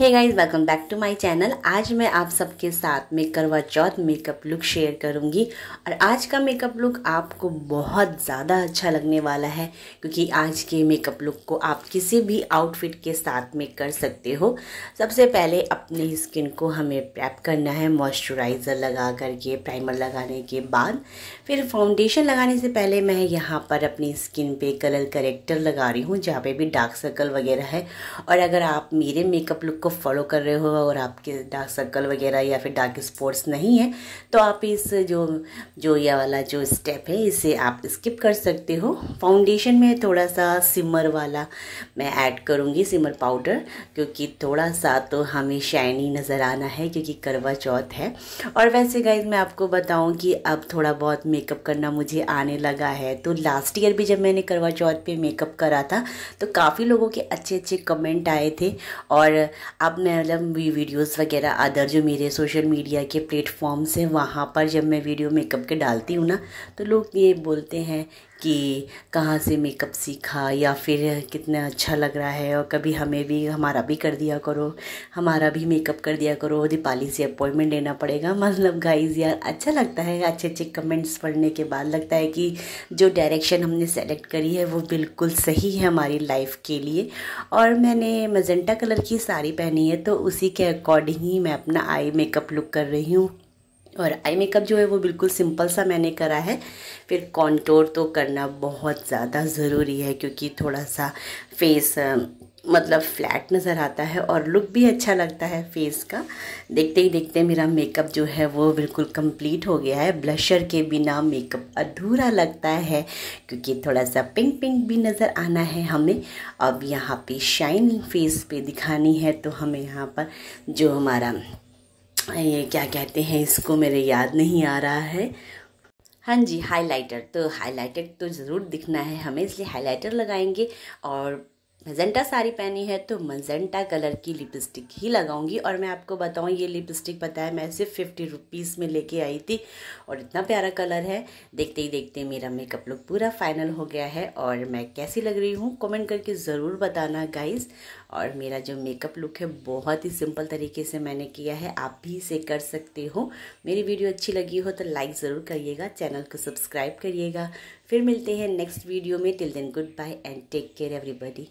hey guys welcome back to my channel आज मैं आप सबके साथ में करवा चौथ मेकअप लुक शेयर करूंगी और आज का मेकअप लुक आपको बहुत ज़्यादा अच्छा लगने वाला है क्योंकि आज के मेकअप लुक को आप किसी भी आउटफिट के साथ में कर सकते हो सबसे पहले अपनी स्किन को हमें प्रैप करना है मॉइस्चराइज़र लगा करके प्राइमर लगाने के बाद फिर फाउंडेशन लगाने से पहले मैं यहाँ पर अपनी स्किन पर कलर करेक्टर लगा रही हूँ जहाँ पर भी डार्क सर्कल वगैरह है और अगर आप मेरे मेकअप लुक को को फॉलो कर रहे हो और आपके डार्क सर्कल वगैरह या फिर डार्क स्पॉट्स नहीं है तो आप इस जो जो यह वाला जो स्टेप है इसे आप स्किप कर सकते हो फाउंडेशन में थोड़ा सा सिमर वाला मैं ऐड करूँगी सिमर पाउडर क्योंकि थोड़ा सा तो हमें शाइनी नज़र आना है क्योंकि करवा चौथ है और वैसे गाइज मैं आपको बताऊँ कि अब थोड़ा बहुत मेकअप करना मुझे आने लगा है तो लास्ट ईयर भी जब मैंने करवा चौथ पे मेकअप करा था तो काफ़ी लोगों के अच्छे अच्छे कमेंट आए थे और अब मैं मतलब वीडियोस वगैरह अदर जो मेरे सोशल मीडिया के प्लेटफॉर्म्स हैं वहाँ पर जब मैं वीडियो मेकअप के डालती हूँ ना तो लोग ये बोलते हैं कि कहाँ से मेकअप सीखा या फिर कितना अच्छा लग रहा है और कभी हमें भी हमारा भी कर दिया करो हमारा भी मेकअप कर दिया करो दीपाली से अपॉइंटमेंट लेना पड़ेगा मतलब गाइज यार अच्छा लगता है अच्छे अच्छे कमेंट्स पढ़ने के बाद लगता है कि जो डायरेक्शन हमने सेलेक्ट करी है वो बिल्कुल सही है हमारी लाइफ के लिए और मैंने मजेंटा कलर की साड़ी पहनी है तो उसी के अकॉर्डिंग ही मैं अपना आई मेकअप लुक कर रही हूँ और आई मेकअप जो है वो बिल्कुल सिंपल सा मैंने करा है फिर कॉन्टोर तो करना बहुत ज़्यादा ज़रूरी है क्योंकि थोड़ा सा फेस मतलब फ्लैट नज़र आता है और लुक भी अच्छा लगता है फेस का देखते ही देखते मेरा मेकअप जो है वो बिल्कुल कंप्लीट हो गया है ब्लशर के बिना मेकअप अधूरा लगता है क्योंकि थोड़ा सा पिंक पिंक भी नज़र आना है हमें अब यहाँ पे शाइनिंग फेस पे दिखानी है तो हमें यहाँ पर जो हमारा ये क्या कहते हैं इसको मेरे याद नहीं आ रहा है हाँ जी हाइलाइटर तो हाइलाइटर तो ज़रूर दिखना है हमें इसलिए हाइलाइटर लगाएंगे और मजेंटा साड़ी पहनी है तो मजेंटा कलर की लिपस्टिक ही लगाऊंगी और मैं आपको बताऊं ये लिपस्टिक पता है मैं सिर्फ फिफ्टी रुपीज़ में लेके आई थी और इतना प्यारा कलर है देखते ही देखते मेरा मेकअप लुक पूरा फाइनल हो गया है और मैं कैसी लग रही हूँ कमेंट करके ज़रूर बताना गाइज और मेरा जो मेकअप लुक है बहुत ही सिंपल तरीके से मैंने किया है आप भी इसे कर सकते हो मेरी वीडियो अच्छी लगी हो तो लाइक ज़रूर करिएगा चैनल को सब्सक्राइब करिएगा फिर मिलते हैं नेक्स्ट वीडियो में till then goodbye and take care everybody